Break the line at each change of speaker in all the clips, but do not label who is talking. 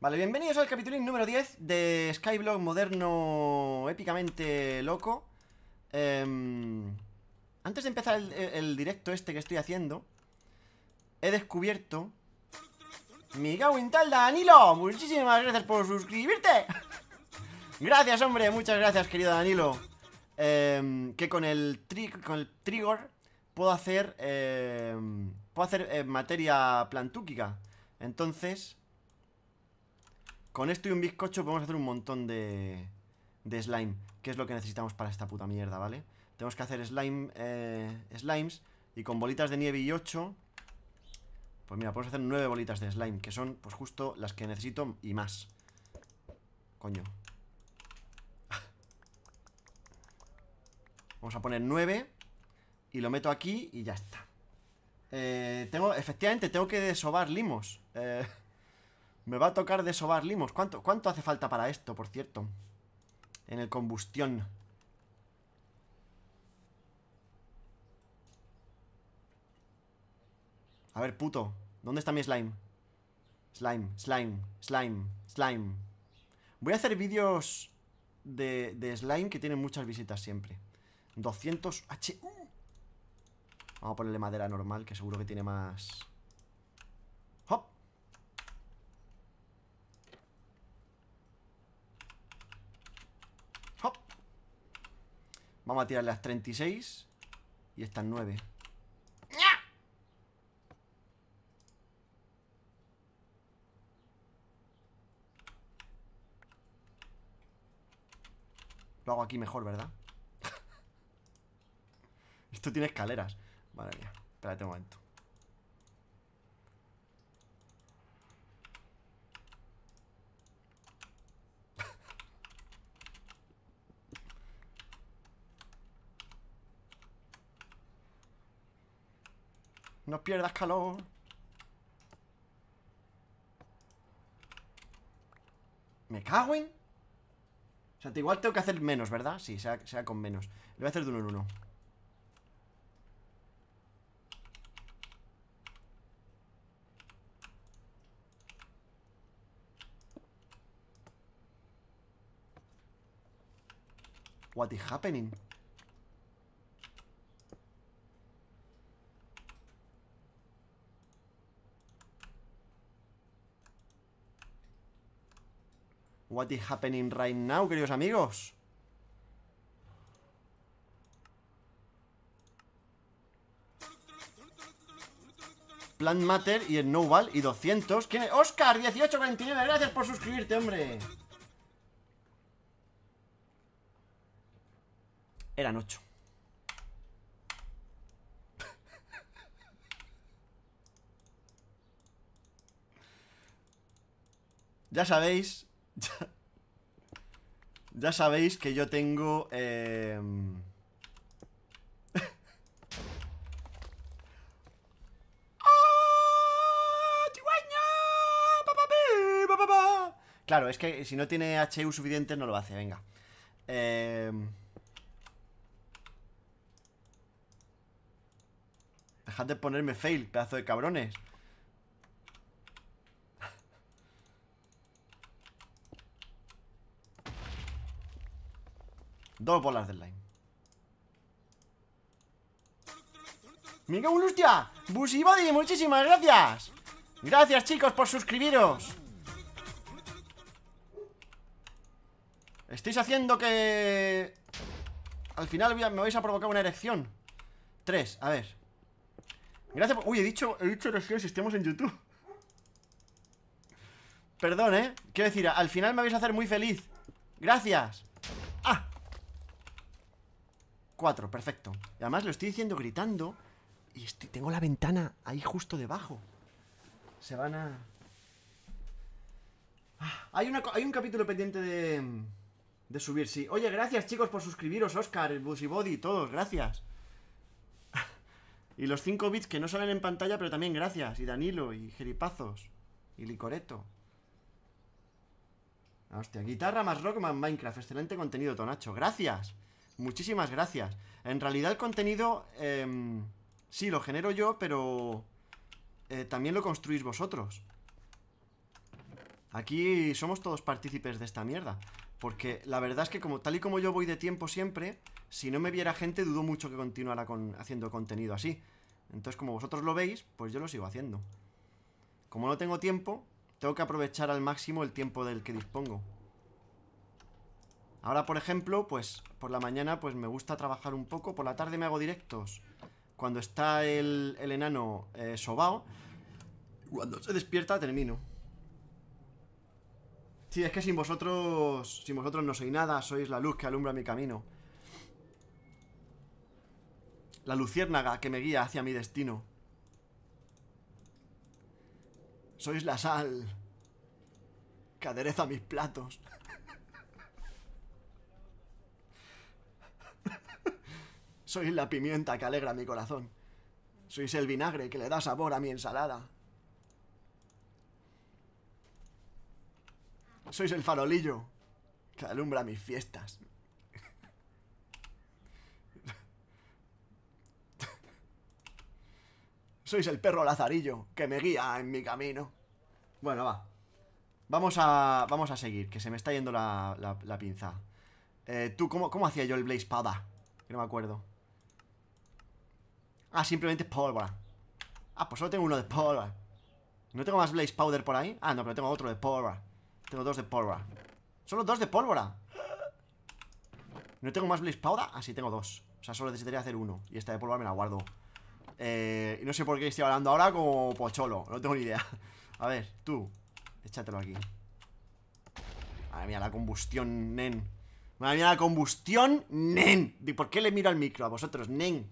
Vale, bienvenidos al capítulo número 10 de Skyblock moderno épicamente loco em, Antes de empezar el, directo este que estoy haciendo He descubierto Mi tal Danilo Muchísimas gracias por suscribirte Gracias, hombre, muchas gracias, querido Danilo em, Que con el, trick con el Trigor puedo hacer em, Puedo hacer eh, materia plantúquica Entonces... Con esto y un bizcocho podemos hacer un montón de, de slime, que es lo que necesitamos para esta puta mierda, ¿vale? Tenemos que hacer slime, eh, slimes y con bolitas de nieve y 8 Pues mira, podemos hacer nueve bolitas de slime Que son, pues justo, las que necesito y más Coño Vamos a poner 9 Y lo meto aquí y ya está eh, tengo, Efectivamente, tengo que desovar limos eh, Me va a tocar desovar limos. ¿Cuánto, ¿Cuánto hace falta para esto, por cierto? En el combustión. A ver, puto. ¿Dónde está mi slime? Slime, slime, slime, slime. Voy a hacer vídeos de, de slime que tienen muchas visitas siempre. 200 H... Vamos a ponerle madera normal, que seguro que tiene más... Vamos a tirar las 36 y estas 9. Lo hago aquí mejor, ¿verdad? Esto tiene escaleras. Madre mía, espérate un momento. No pierdas calor. ¿Me cago en? O sea, igual tengo que hacer menos, ¿verdad? Sí, sea, sea con menos. Le voy a hacer de uno en uno. What is happening? What is happening right now, queridos amigos? Plan Matter y el Snowball y 200. ¿Quién es? Oscar, 1849 Gracias por suscribirte, hombre. Eran 8. ya sabéis ya, sabéis que yo tengo... Eh, claro, es que si no tiene HU suficiente no lo hace, venga. Eh... Dejad de ponerme fail, pedazo de cabrones. Todo por del line. ¡Me muchísimas gracias! Gracias, chicos, por suscribiros. Estáis haciendo que... Al final me vais a provocar una erección. Tres, a ver. Gracias por... Uy, he dicho, he dicho erección estemos en YouTube. Perdón, ¿eh? Quiero decir, al final me vais a hacer muy feliz. Gracias. Cuatro, perfecto. Y además lo estoy diciendo gritando y estoy, tengo la ventana ahí justo debajo. Se van a... Ah, hay, una, hay un capítulo pendiente de, de subir, sí. Oye, gracias chicos por suscribiros, Oscar, el Body, todos, gracias. y los cinco bits que no salen en pantalla, pero también gracias. Y Danilo, y Jeripazos, y Licoreto. Hostia, guitarra más rock más Minecraft. Excelente contenido, Tonacho. Gracias. Muchísimas gracias. En realidad el contenido, em, sí, lo genero yo, pero eh, también lo construís vosotros. Aquí somos todos partícipes de esta mierda. Porque la verdad es que como tal y como yo voy de tiempo siempre, si no me viera gente, dudo mucho que continuara con, haciendo contenido así. Entonces, como vosotros lo veis, pues yo lo sigo haciendo. Como no tengo tiempo, tengo que aprovechar al máximo el tiempo del que dispongo. Ahora, por ejemplo, pues por la mañana pues me gusta trabajar un poco, por la tarde me hago directos. Cuando está el, enano eh, sobao, cuando se despierta termino. Sí, es que sin vosotros, sin vosotros no soy nada, sois la luz que alumbra mi camino. La luciérnaga que me guía hacia mi destino. Sois la sal que adereza mis platos. Sois la pimienta que alegra mi corazón. Sois el vinagre que le da sabor a mi ensalada. Sois el farolillo que alumbra mis fiestas. Sois el perro lazarillo que me guía en mi camino. Bueno, va. Vamos a, vamos a seguir, que se me está yendo la, pinza. Eh, ¿Tú cómo, cómo hacía yo el Blaze Pada? Que no me acuerdo. Ah, simplemente pólvora Ah, pues solo tengo uno de pólvora ¿No tengo más blaze powder por ahí? Ah, no, pero tengo otro de pólvora Tengo dos de pólvora Solo dos de pólvora ¿No tengo más blaze powder? Ah, sí, tengo dos O sea, solo necesitaría hacer uno Y esta de pólvora me la guardo eh, y no sé por qué estoy hablando ahora como pocholo No tengo ni idea A ver, tú, échatelo aquí Madre mía, la combustión, nen Madre mía, la combustión, nen ¿Por qué le miro al micro a vosotros, nen?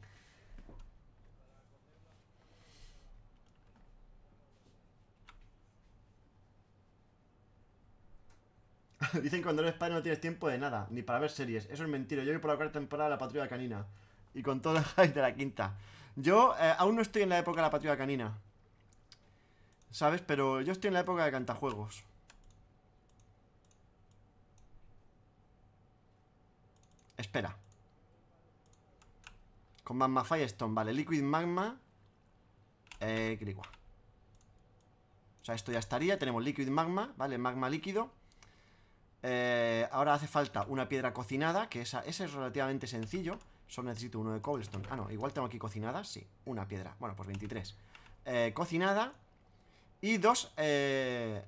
Dicen que cuando eres padre no tienes tiempo de nada, ni para ver series. Eso es mentira. Yo voy por la cuarta temporada de La Patrulla Canina. Y con todo el hype de la quinta. Yo eh, aún no estoy en la época de La Patrulla Canina. ¿Sabes? Pero yo estoy en la época de Cantajuegos. Espera. Con Magma Firestone, vale. Liquid Magma. Eh, Grigua. O sea, esto ya estaría. Tenemos Liquid Magma, ¿vale? Magma líquido. Eh, ahora hace falta una piedra cocinada, que esa, ese es relativamente sencillo. Solo necesito uno de cobblestone. Ah, no, igual tengo aquí cocinada, sí. Una piedra. Bueno, pues 23. Eh, cocinada. Y dos eh,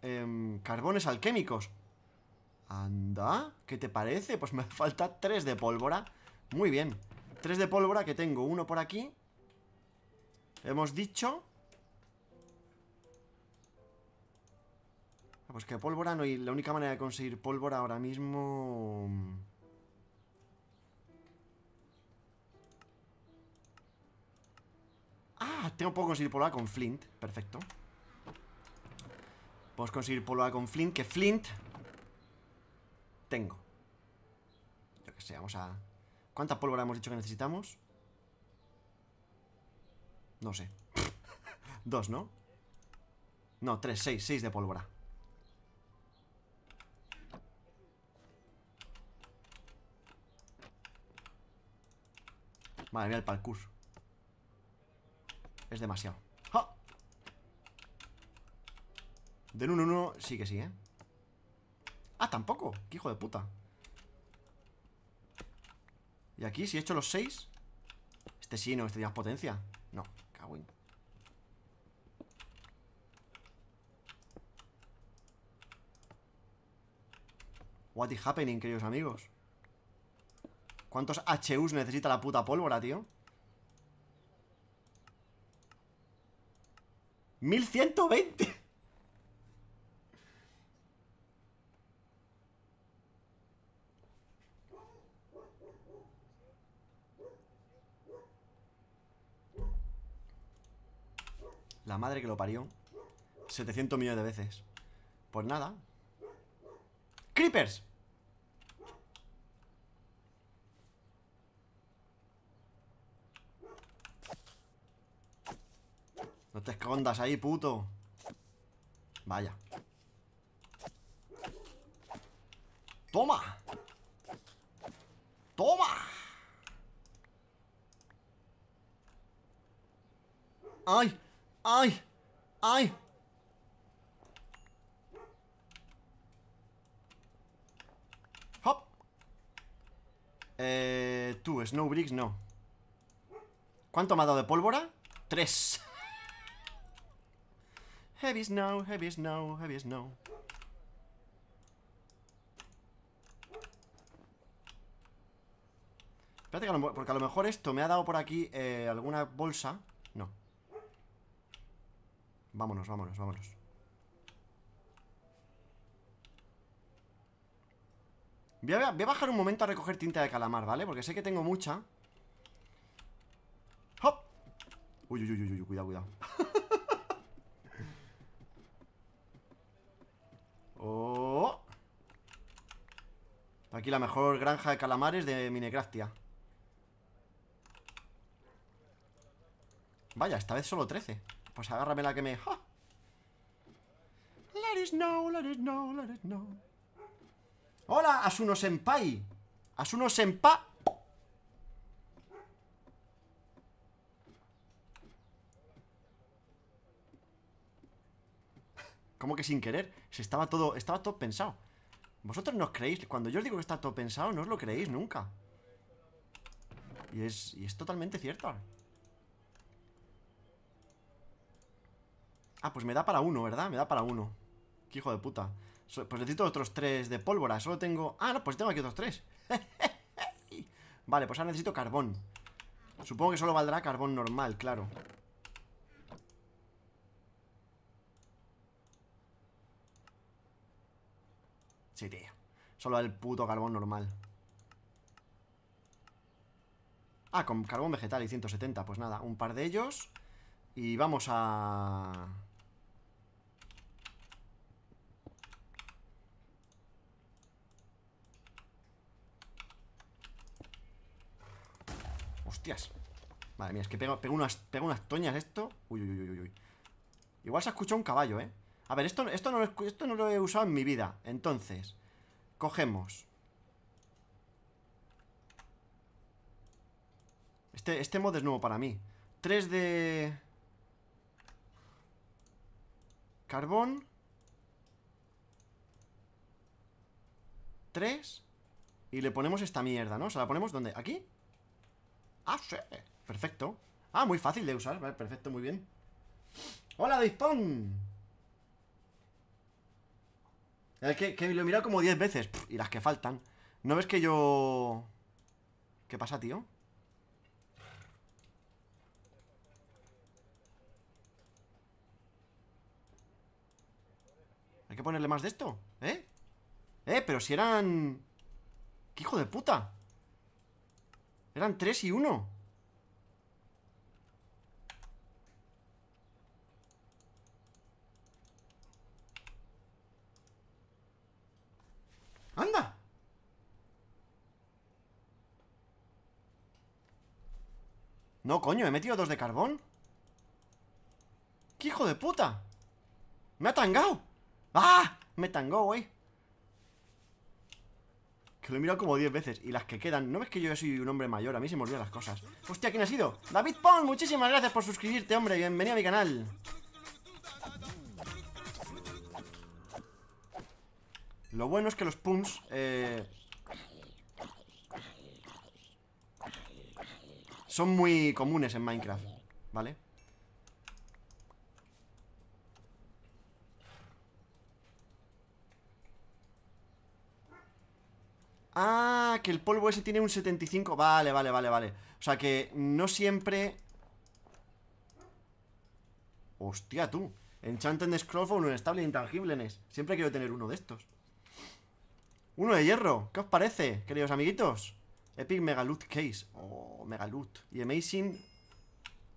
em, carbones alquémicos. Anda, ¿qué te parece? Pues me falta tres de pólvora. Muy bien. Tres de pólvora que tengo. Uno por aquí. Hemos dicho... Pues que pólvora no, y la única manera de conseguir pólvora ahora mismo... Ah, tengo puedo conseguir pólvora con Flint, perfecto Puedo conseguir pólvora con Flint, que Flint Tengo Yo que sé, vamos a... ¿Cuánta pólvora hemos dicho que necesitamos? No sé Dos, ¿no? No, tres, seis, seis de pólvora Madre mía, el parkour. Es demasiado. ¡Ja! De 1 en 1 sí que sí, ¿eh? Ah, tampoco. ¡Qué hijo de puta! Y aquí, si he hecho los 6 Este sí, ¿no? Este tiene más potencia No, cagüín What is happening, queridos amigos ¿Cuántos HUs necesita la puta pólvora, tío? 1120 La madre que lo parió 700 millones de veces Pues nada Creepers te escondas ahí, puto Vaya ¡Toma! ¡Toma! ¡Ay! ¡Ay! ¡Ay! ¡Hop! Eh... Tú, Snowbricks no ¿Cuánto me ha dado de pólvora? ¡Tres! Heavy snow, heavy snow, heavy snow. Espérate, que a lo, porque a lo mejor esto me ha dado por aquí eh, alguna bolsa. No. Vámonos, vámonos, vámonos. Voy a, voy a, bajar un momento a recoger tinta de calamar, ¿vale? Porque sé que tengo mucha. ¡Hop! Uy, uy, uy, uy, cuidado, cuidado. Oh. Aquí la mejor granja de calamares de Minecraftia. Vaya, esta vez solo 13. Pues agárrame la que me... Let it snow, let it let it Hola, Asuno Senpai. como que sin querer? Se estaba todo, estaba todo pensado. Vosotros no os creéis, cuando yo os digo que está todo pensado, no os lo creéis nunca. Y es, es totalmente cierto. Ah, pues me da para uno, ¿verdad? Me da para uno. Qué hijo de puta. pues necesito otros tres de pólvora. Solo tengo... Ah, no, pues tengo aquí otros tres. vale, pues ahora necesito carbón. Supongo que solo valdrá carbón normal, claro. Sí, tío. Solo el puto carbón normal. Ah, con carbón vegetal y 170. Pues nada, un par de ellos. Y vamos a... Hostias. Madre mía, es que pego, unas, pego unas toñas esto. Uy, uy, uy, uy. Igual se ha escuchado un caballo, ¿eh? A ver, esto, esto, no, lo, esto no lo he usado en mi vida. Entonces, cogemos. Este, este mod es nuevo para mí. Tres de... Carbón. Tres Y le ponemos esta mierda, ¿no? O sea, la ponemos ¿dónde? ¿Aquí? ¡Ah, sí! Perfecto. Ah, muy fácil de usar. perfecto, muy bien. ¡Hola, Diston que, lo he mirado como 10 veces. y las que faltan. ¿No ves que yo...? ¿Qué pasa, tío? Hay que ponerle más de esto, ¿eh? Eh, pero si eran... ¡Qué hijo de puta! Eran tres y uno ¡Anda! No, coño, he metido dos de carbón ¡Qué hijo de puta! ¡Me ha tangado! ¡Ah! Me tangó, güey Que lo he mirado como diez veces Y las que quedan ¿No ves que yo soy un hombre mayor? A mí se me olvidan las cosas Hostia, ¿quién ha sido? David Pong, muchísimas gracias por suscribirte, hombre Bienvenido a mi canal Lo bueno es que los punts. Eh, son muy comunes en Minecraft, ¿vale? Ah, que el polvo ese tiene un 75 Vale, vale, vale, vale O sea que no siempre Hostia, tú Enchanted Scrollphone, un estable intangible, Siempre quiero tener uno de estos uno de hierro, ¿qué os parece, queridos amiguitos? Epic Mega Loot Case Oh, Mega Loot Y Amazing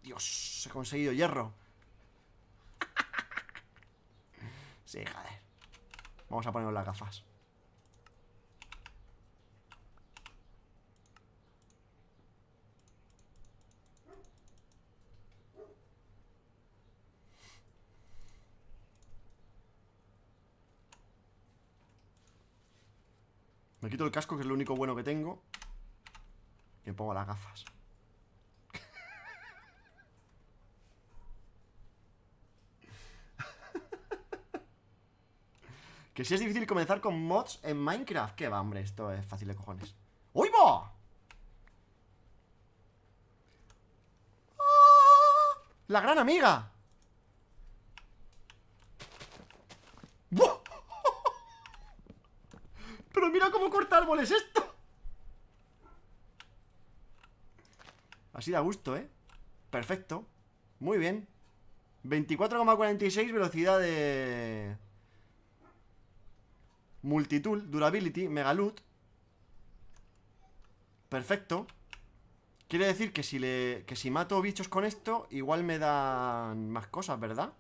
Dios, he conseguido hierro Sí, joder Vamos a ponernos las gafas Me quito el casco, que es lo único bueno que tengo. Y me pongo las gafas. que si es difícil comenzar con mods en Minecraft. Que va, hombre, esto es fácil de cojones. ¡Uy, va! ¡Ah! ¡La gran amiga! mira cómo corta árboles esto. Así da gusto, ¿eh? Perfecto. Muy bien. 24,46 velocidad de... Multitool, Durability, loot. Perfecto. Quiere decir que si le que si mato bichos con esto, igual me dan más cosas, ¿verdad?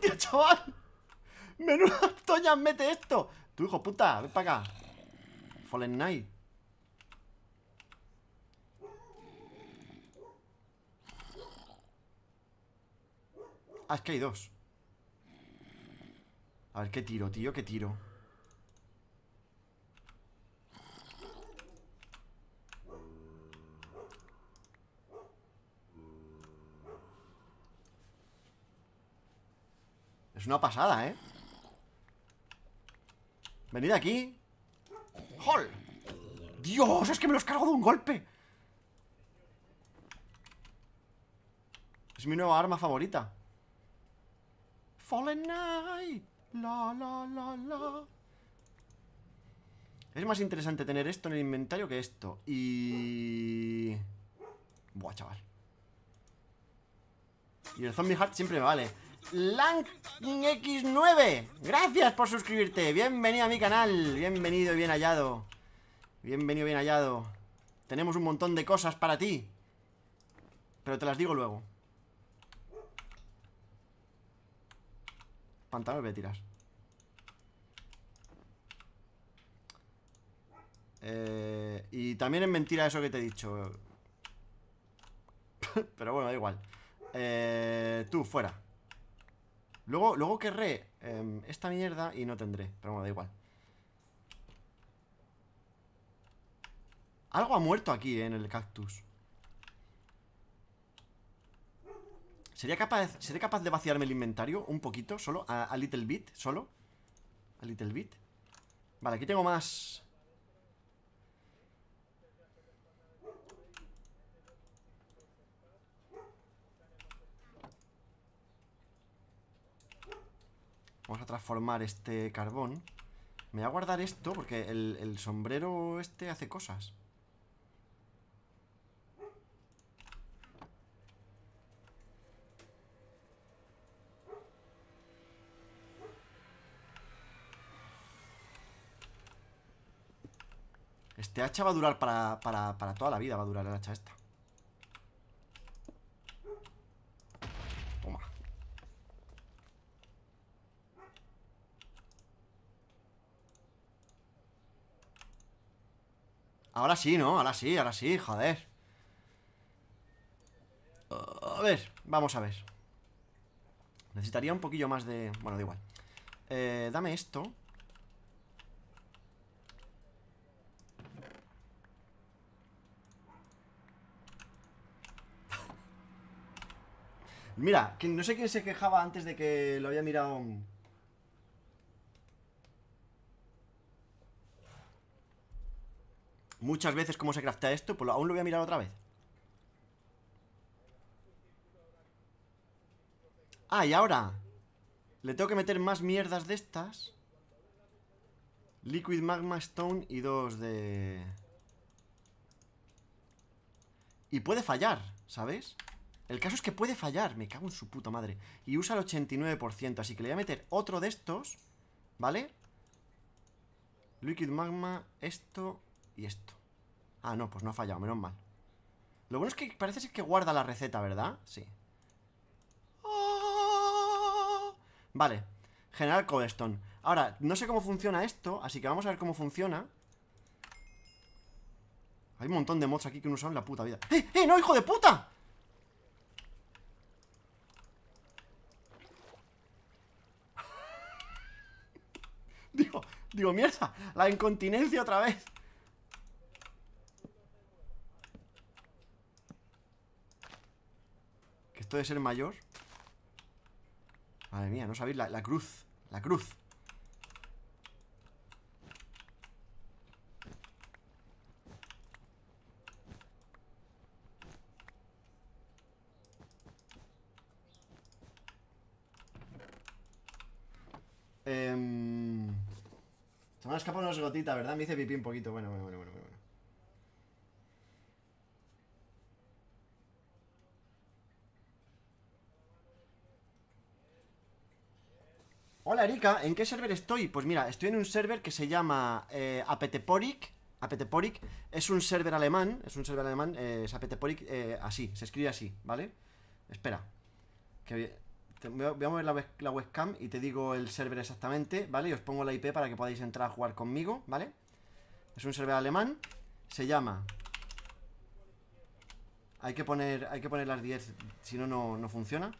Tío, chaval! ¡Menuda toña mete esto! ¡Tu hijo puta! ¡Ven para acá! Fallen Knight. Ah, es que hay dos. A ver, ¿qué tiro, tío? ¿Qué tiro? Es una pasada, ¿eh? Venid aquí ¡Hol! ¡Dios! ¡Es que me los cargo de un golpe! Es mi nueva arma favorita Fallen Knight La la la la Es más interesante tener esto en el inventario que esto Y... Buah, chaval Y el Zombie Heart siempre me vale x 9 Gracias por suscribirte Bienvenido a mi canal Bienvenido y bien hallado Bienvenido, y bien hallado Tenemos un montón de cosas para ti Pero te las digo luego Pantalones voy tiras. Eh, y también es mentira eso que te he dicho Pero bueno, da igual eh, Tú, fuera Luego, luego querré em, esta mierda y no tendré, pero bueno, da igual. Algo ha muerto aquí, eh, en el cactus. ¿Sería capaz, ¿Seré capaz de vaciarme el inventario un poquito? ¿Solo? A, a little bit, solo A little bit Vale, aquí tengo más transformar este carbón. Me voy a guardar esto porque el, sombrero este hace cosas. Este hacha va a durar para, para, para toda la vida, va a durar el hacha esta. Ahora sí, ¿no? Ahora sí, ahora sí, joder A ver, vamos a ver Necesitaría un poquillo más de... Bueno, da igual eh, Dame esto Mira, que no sé quién se quejaba antes de que lo había mirado muchas veces cómo se craftea esto, pues aún lo voy a mirar otra vez. Ah, y ahora Le tengo que meter más mierdas de estas Liquid Magma Stone y dos de... Y puede fallar, ¿sabes? El caso es que puede fallar, me cago en su puta madre Y usa el 89%, así que le voy a meter otro de estos ¿Vale? Liquid Magma, esto esto? Ah, no, pues no ha fallado, menos mal Lo bueno es que parece ser que guarda la receta, ¿verdad? Sí ah. Vale, generar cobblestone Ahora, no sé cómo funciona esto Así que vamos a ver cómo funciona Hay un montón de mods aquí que no usan la puta vida ¡Eh, eh, no, hijo de puta! digo, digo, mierda La incontinencia otra vez Esto de ser mayor Madre mía, no sabéis la, cruz La cruz em, se me ha escapado una gotitas, ¿verdad? Me dice pipí un poquito. Bueno, bueno, bueno, bueno, bueno. Hola Erika, ¿en qué server estoy? Pues mira, estoy en un server que se llama Apeteporic. Eh, Apeteporic es un server alemán, es un server alemán, eh, es Apeteporic eh, así, se escribe así, ¿vale? Espera, voy a mover la, webcam y te digo el server exactamente, ¿vale? Y os pongo la IP para que podáis entrar a jugar conmigo, ¿vale? Es un server alemán, se llama... Hay que poner, hay que poner las 10, si no, no funciona.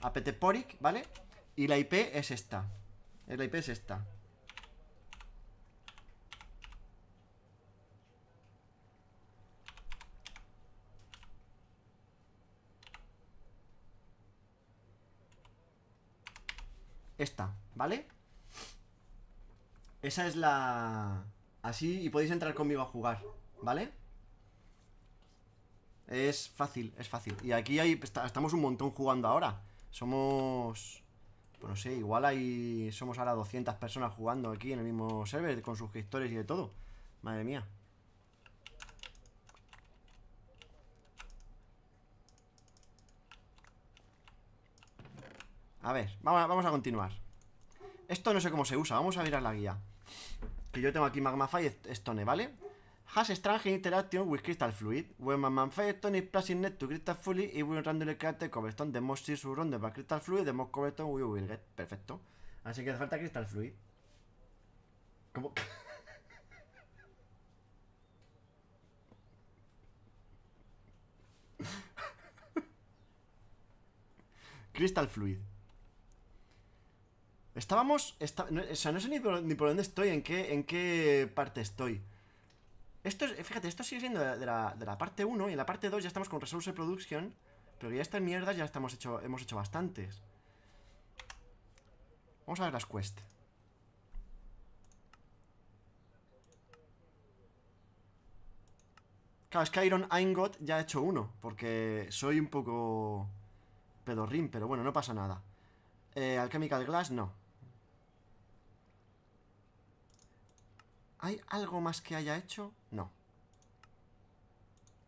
Apeteporic, ¿vale? Y la IP es esta. Eh, la IP es esta. Esta, ¿vale? Esa es la... Así y podéis entrar conmigo a jugar, ¿vale? Es fácil, es fácil. Y aquí estamos un montón jugando ahora. Somos... Pues no sé, igual hay. Somos ahora 200 personas jugando aquí en el mismo server, con suscriptores y de todo. Madre mía. A ver, vamos a, continuar. Esto no sé cómo se usa, vamos a mirar la guía. Que yo tengo aquí Magma Stone, ¿vale? has strange interaction with crystal fluid. When my manfestone is placing net to crystal fluid, y will randomly create the cobblestone. The more crystal fluid, the more cobblestone we will get. Perfecto. Así que hace falta crystal fluid. ¿Cómo? crystal fluid. Estábamos... Está, o sea, no sé ni por, ni por dónde estoy, en qué, en qué parte estoy. Esto es, fíjate, esto sigue siendo de la, parte 1 y en la parte 2 ya estamos con Resource Production, pero ya estas mierdas ya estamos hecho, hemos hecho bastantes. Vamos a ver las quests. Claro, es que Ingot ya ha hecho uno, porque soy un poco pedorrín, pero bueno, no pasa nada. Eh, Alchemical Glass, no. ¿Hay algo más que haya hecho?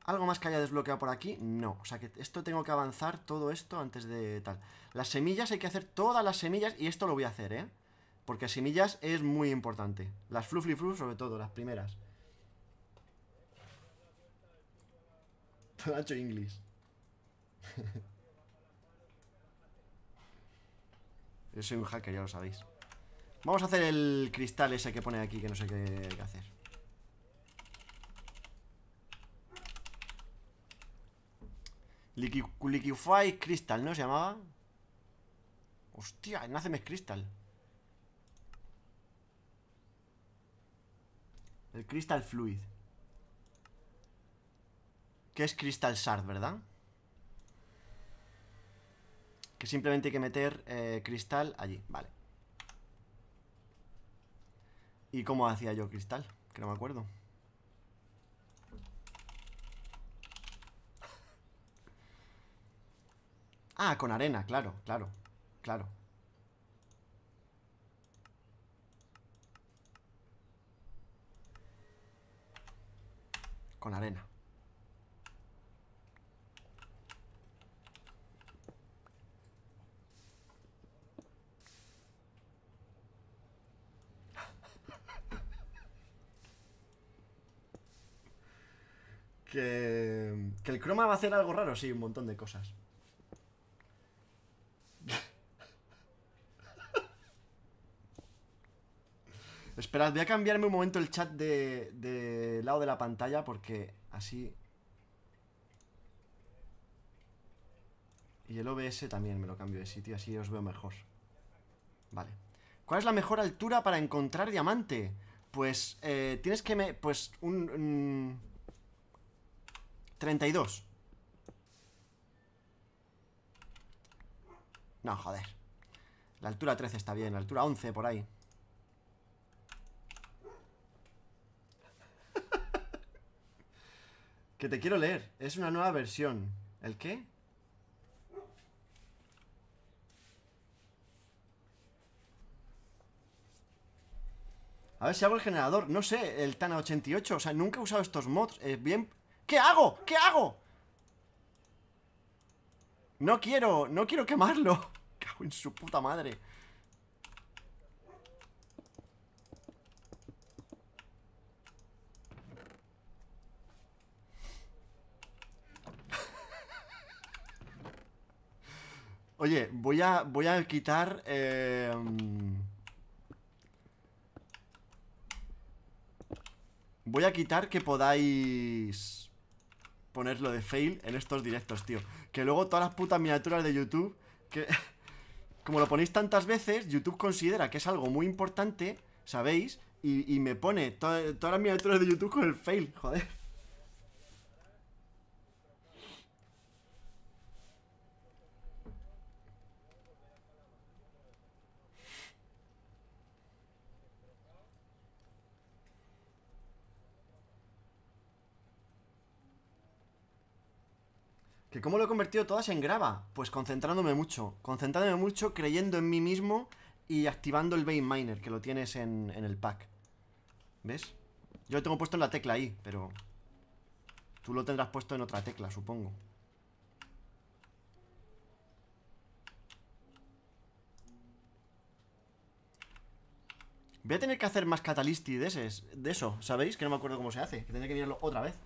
¿Algo más que haya desbloqueado por aquí? No, o sea que esto tengo que avanzar todo esto antes de tal Las semillas, hay que hacer todas las semillas y esto lo voy a hacer, ¿eh? Porque semillas es muy importante Las Fluffy Fluff sobre todo, las primeras Todo hecho inglés Yo soy un hacker, ya lo sabéis Vamos a hacer el cristal ese que pone aquí Que no sé qué hacer Liqui Liquify Crystal, ¿no se llamaba? Hostia, en Crystal El Crystal Fluid Que es Crystal Shard, ¿verdad? Que simplemente hay que meter eh, cristal allí, vale ¿Y cómo hacía yo cristal? Que no me acuerdo Ah, con arena, claro, claro, claro. Con arena. Que, que, el croma va a hacer algo raro, sí, un montón de cosas. Esperad, voy a cambiarme un momento el chat de, lado de la pantalla porque así... Y el OBS también me lo cambio de sitio, así os veo mejor. Vale. ¿Cuál es la mejor altura para encontrar diamante? Pues eh, tienes que... Me, pues un... 32. No, joder. La altura 13 está bien, la altura 11 por ahí. Que te quiero leer. Es una nueva versión. ¿El qué? A ver si hago el generador. No sé, el Tana 88. O sea, nunca he usado estos mods. Es eh, bien... ¿Qué hago? ¿Qué hago? No quiero, no quiero quemarlo. Cago en su puta madre. Oye, voy a, voy a quitar... Em, voy a quitar que podáis ponerlo de fail en estos directos, tío. Que luego todas las putas miniaturas de YouTube, que como lo ponéis tantas veces, YouTube considera que es algo muy importante, ¿sabéis? Y, me pone todas las miniaturas de YouTube con el fail, joder. cómo lo he convertido todas en grava? Pues concentrándome mucho, concentrándome mucho, creyendo en mí mismo y activando el Vein Miner, que lo tienes en, el pack. ¿Ves? Yo lo tengo puesto en la tecla ahí, pero... Tú lo tendrás puesto en otra tecla, supongo. Voy a tener que hacer más catalisti de, de eso, ¿sabéis? Que no me acuerdo cómo se hace, que tendré que mirarlo otra vez.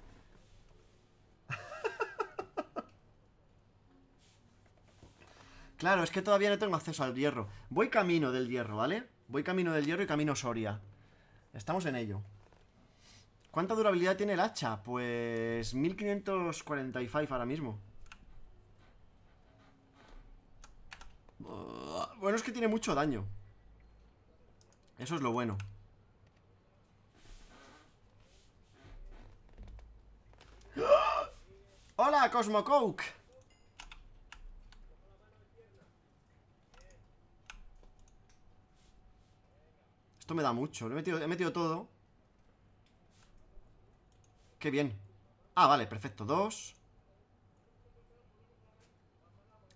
Claro, es que todavía no tengo acceso al hierro. Voy camino del hierro, ¿vale? Voy camino del hierro y camino Soria. Estamos en ello. ¿Cuánta durabilidad tiene el hacha? Pues 1545 ahora mismo. Bueno, es que tiene mucho daño. Eso es lo bueno. ¡Ah! ¡Hola, Cosmo Coke! Esto me da mucho. Lo he metido, he metido todo. Qué bien. Ah, vale, perfecto. Dos.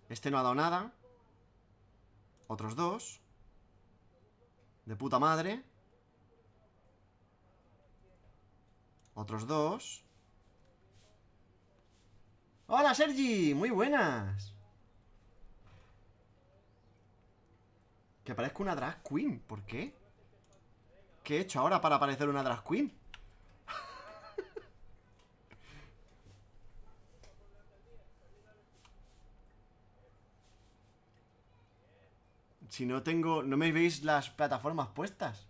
Este no ha dado nada. Otros dos. De puta madre. Otros dos. ¡Hola, Sergi! ¡Muy buenas! Que parezco una drag queen. ¿Por qué? he hecho ahora para aparecer una drag queen? si no tengo... No me veis las plataformas puestas.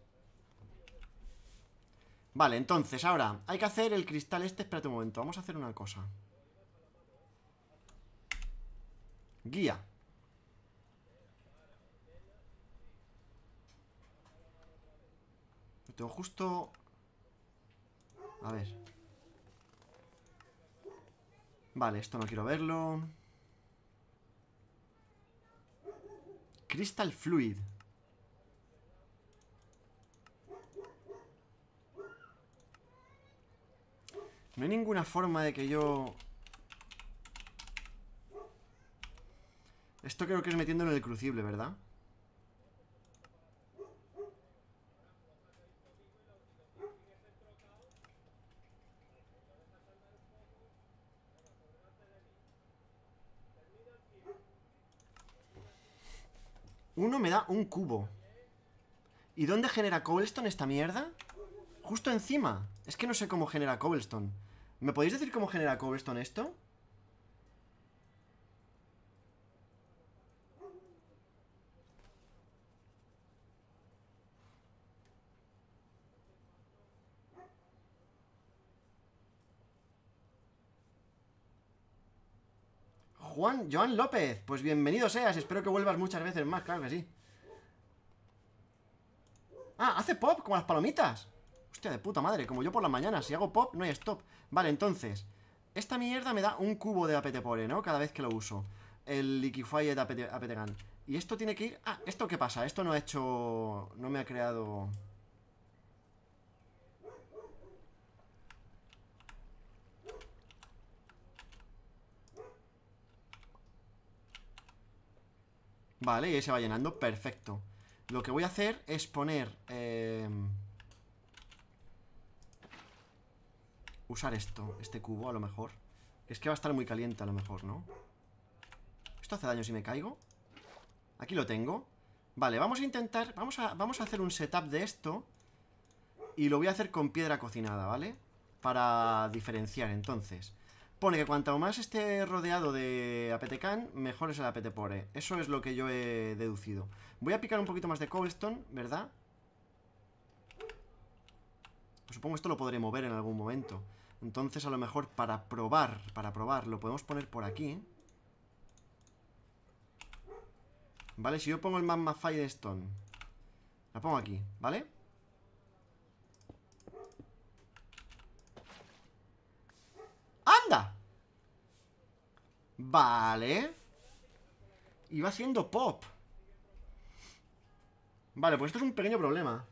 Vale, entonces, ahora Hay que hacer el cristal este, espérate un momento Vamos a hacer una cosa Guía Justo... A ver. Vale, esto no quiero verlo. Crystal Fluid. No hay ninguna forma de que yo... Esto creo que es metiéndolo en el crucible, ¿verdad? un cubo. ¿Y dónde genera cobblestone esta mierda? Justo encima. Es que no sé cómo genera cobblestone. ¿Me podéis decir cómo genera cobblestone esto? Juan Joan López, pues bienvenido seas, espero que vuelvas muchas veces más, claro que sí. Ah, hace pop, como las palomitas Hostia, de puta madre, como yo por las mañanas Si hago pop, no hay stop Vale, entonces Esta mierda me da un cubo de apetepore, ¿no? Cada vez que lo uso El Liquify de apetegan. Y esto tiene que ir... Ah, ¿esto qué pasa? Esto no ha hecho... No me ha creado... Vale, y ahí se va llenando, perfecto lo que voy a hacer es poner... Em, usar esto, este cubo a lo mejor. Es que va a estar muy caliente a lo mejor, ¿no? ¿Esto hace daño si me caigo? Aquí lo tengo. Vale, vamos a intentar... Vamos a, vamos a hacer un setup de esto. Y lo voy a hacer con piedra cocinada, ¿vale? Para diferenciar, entonces... Pone que cuanto más esté rodeado de Apetecan, mejor es el Apetepore. Eso es lo que yo he deducido. Voy a picar un poquito más de cobblestone, ¿verdad? Pues supongo esto lo podré mover en algún momento. Entonces a lo mejor para probar, para probar, lo podemos poner por aquí. Vale, si yo pongo el magma stone la pongo aquí, ¿vale? Vale. Y va siendo pop. Vale, pues esto es un pequeño problema.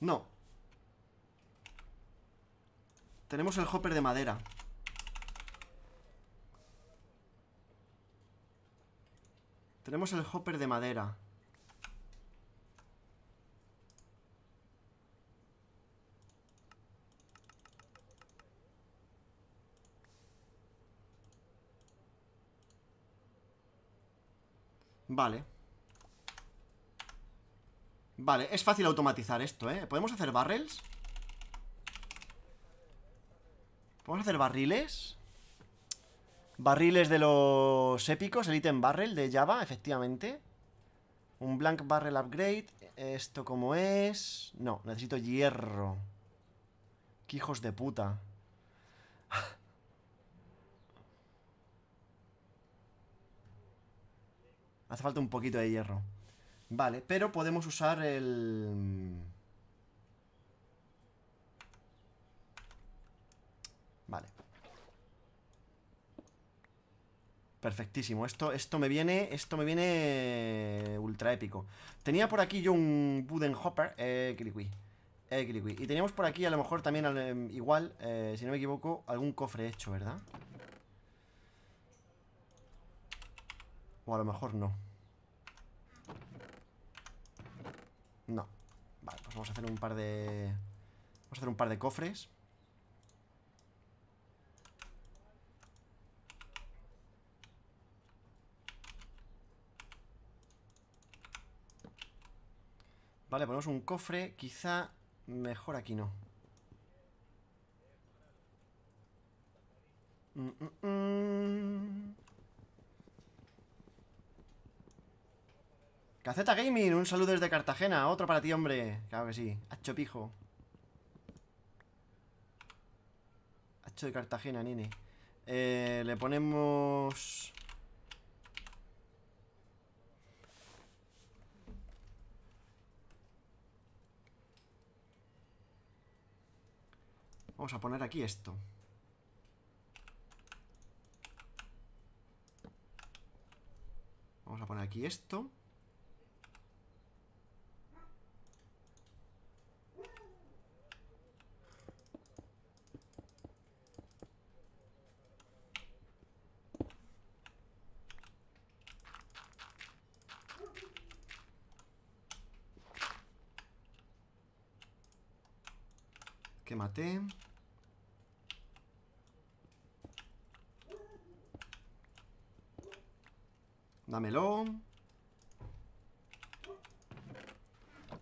No. Tenemos el hopper de madera. Tenemos el hopper de madera. Vale Vale, es fácil automatizar esto, ¿eh? ¿Podemos hacer barrels? ¿Podemos hacer barriles? Barriles de los épicos, el ítem barrel de Java, efectivamente. Un blank barrel upgrade. Esto como es... No, necesito hierro. Qué hijos de puta. Hace falta un poquito de hierro. Vale, pero podemos usar el... Perfectísimo. Esto, esto me viene. Esto me viene. Ultra épico. Tenía por aquí yo un Wooden Hopper. Eh, eh Y teníamos por aquí a lo mejor también em, igual, eh, si no me equivoco, algún cofre hecho, ¿verdad? O a lo mejor no. No. Vale, pues vamos a hacer un par de... Vamos a hacer un par de cofres. Vale, ponemos un cofre. Quizá mejor aquí no. Mm, mm, mm. Caceta Gaming, un saludo desde Cartagena. Otro para ti, hombre. Claro que sí. Hacho pijo. Hacho de Cartagena, Nini Eh, le ponemos... Vamos a poner aquí esto. Vamos a poner aquí esto. que maté Dámelo.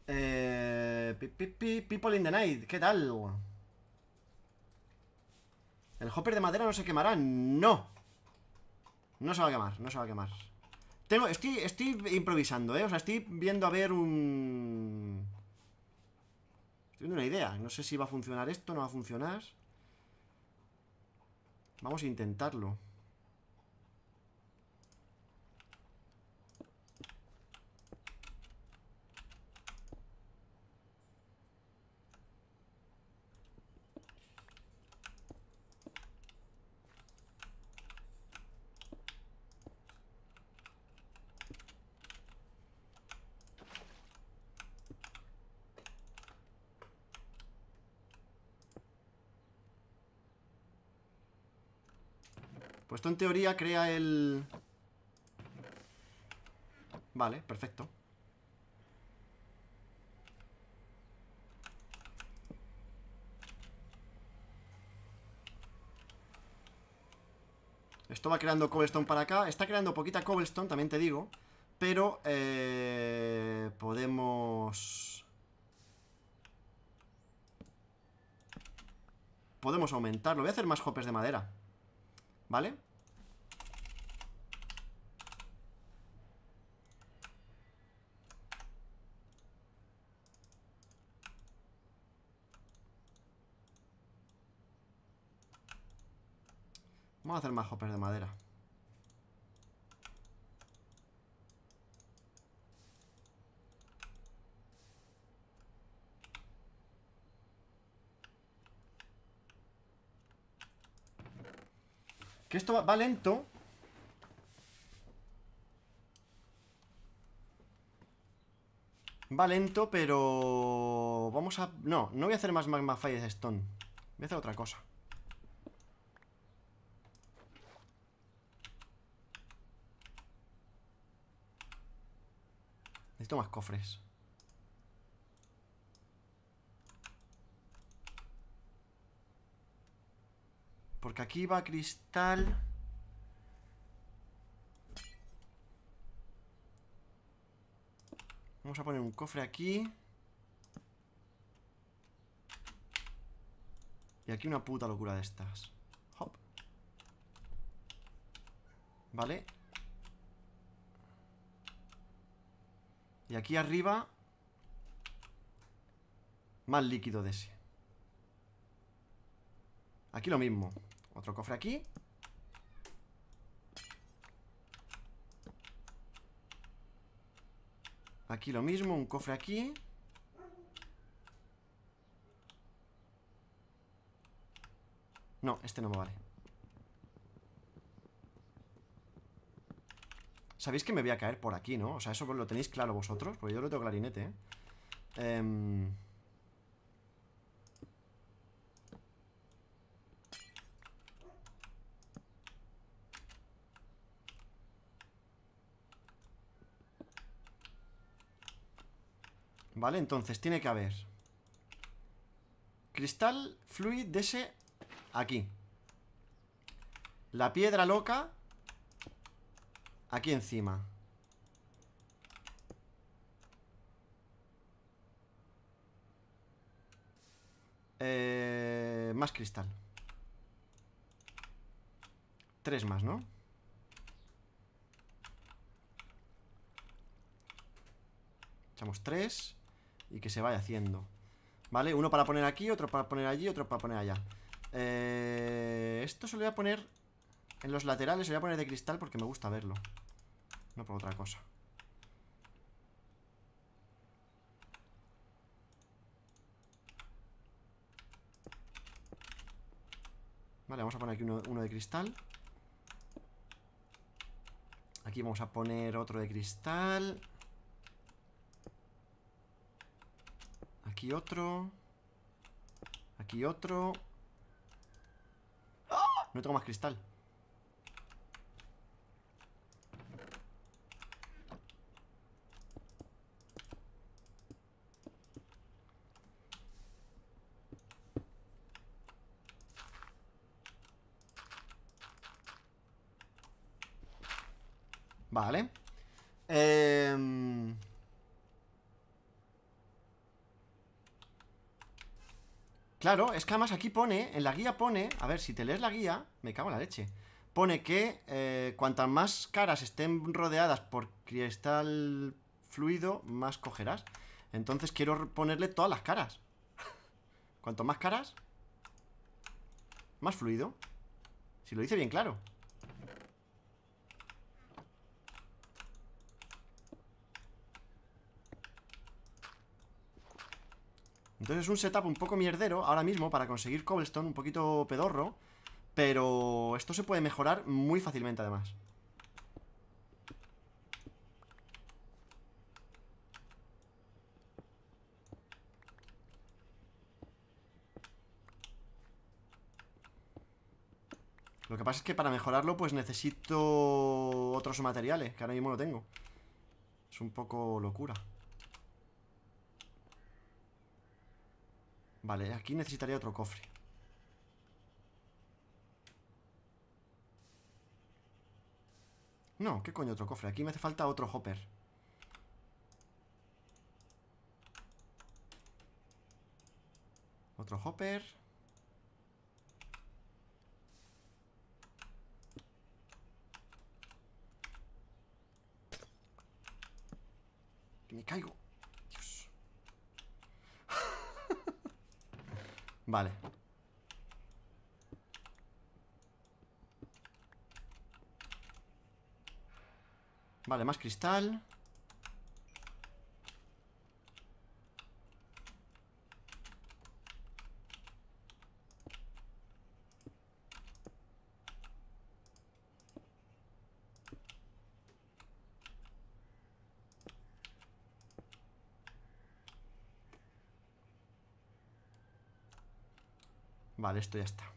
Eh, people in the night, ¿qué tal? El hopper de madera no se quemará, no No se va a quemar, no se va a quemar Tengo, estoy, estoy improvisando, eh O sea, estoy viendo a ver un... Estoy viendo una idea No sé si va a funcionar esto, no va a funcionar Vamos a intentarlo Esto en teoría crea el... Vale, perfecto. Esto va creando cobblestone para acá. Está creando poquita cobblestone, también te digo. Pero eh, podemos... Podemos aumentarlo. Voy a hacer más hopes de madera. ¿Vale? Vamos a hacer más hoppers de madera. Que esto va, lento, Va lento, pero... Vamos a... No, no voy a hacer más Magma Fire Stone. Voy a hacer otra cosa. Necesito más cofres. Porque aquí va cristal... Vamos a poner un cofre aquí. Y aquí una puta locura de estas. Hop. Vale. Y aquí arriba Más líquido de ese Aquí lo mismo Otro cofre aquí Aquí lo mismo, un cofre aquí No, este no me vale Sabéis que me voy a caer por aquí, ¿no? O sea, eso lo tenéis claro vosotros, porque yo lo tengo clarinete, ¿eh? Em, vale, entonces tiene que haber Cristal fluid de ese Aquí La piedra loca Aquí encima eh, Más cristal Tres más, ¿no? Echamos tres Y que se vaya haciendo ¿Vale? Uno para poner aquí, otro para poner allí, otro para poner allá eh, Esto se lo voy a poner En los laterales, se lo voy a poner de cristal Porque me gusta verlo no por otra cosa. Vale, vamos a poner aquí uno, de cristal. Aquí vamos a poner otro de cristal. Aquí otro. Aquí otro. No tengo más cristal. Vale. Em, claro, es que además aquí pone, en la guía pone, a ver, si te lees la guía, me cago en la leche. Pone que eh, cuantas más caras estén rodeadas por cristal fluido, más cogerás. Entonces quiero ponerle todas las caras. Cuanto más caras, más fluido. Si lo dice bien claro. Entonces es un setup un poco mierdero ahora mismo para conseguir cobblestone, un poquito pedorro. Pero esto se puede mejorar muy fácilmente además. Lo que pasa es que para mejorarlo pues necesito otros materiales, que ahora mismo no tengo. Es un poco locura. Vale, aquí necesitaría otro cofre. No, ¿qué coño otro cofre? Aquí me hace falta otro hopper. Otro hopper. me caigo. Vale. Vale, más cristal esto ya está.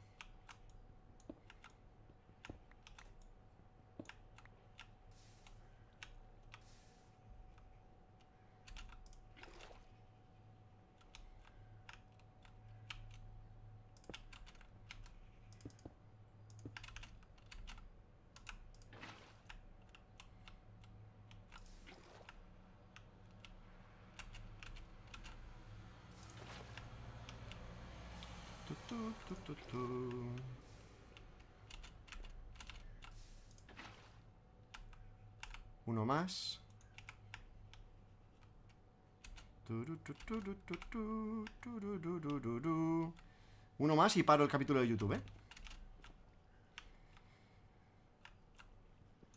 Uno más y paro el capítulo de YouTube, ¿eh?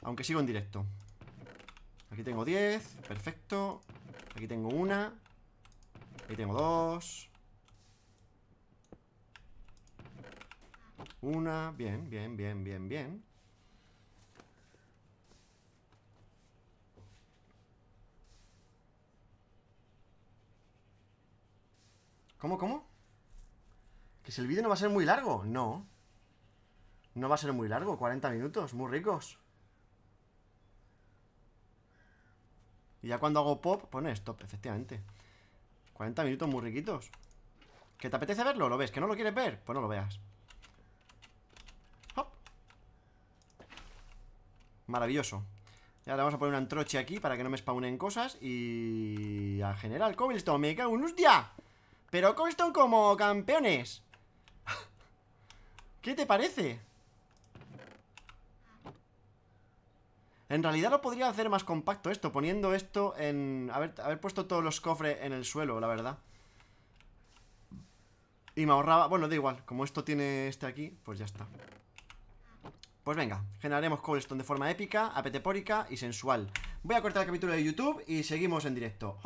Aunque sigo en directo. Aquí tengo 10, perfecto. Aquí tengo una. Aquí tengo dos. Una, bien, bien, bien, bien, bien. ¿Cómo, cómo? ¿Que si el vídeo no va a ser muy largo? No. No va a ser muy largo, 40 minutos, muy ricos. Y ya cuando hago pop, pone stop, efectivamente. 40 minutos muy riquitos. ¿Que te apetece verlo? ¿Lo ves? ¿Que no lo quieres ver? Pues no lo veas. Hop. Maravilloso. Y ahora vamos a poner un antroche aquí para que no me spawnen cosas. Y... A General Cobblestone, me cago en un hostia. Pero Coldstone como campeones ¿Qué te parece? En realidad lo podría hacer más compacto esto Poniendo esto en... Haber, puesto todos los cofres en el suelo, la verdad Y me ahorraba... Bueno, da igual Como esto tiene este aquí, pues ya está pues venga, generaremos cobblestone de forma épica, apetepórica y sensual. Voy a cortar el capítulo de YouTube y seguimos en directo.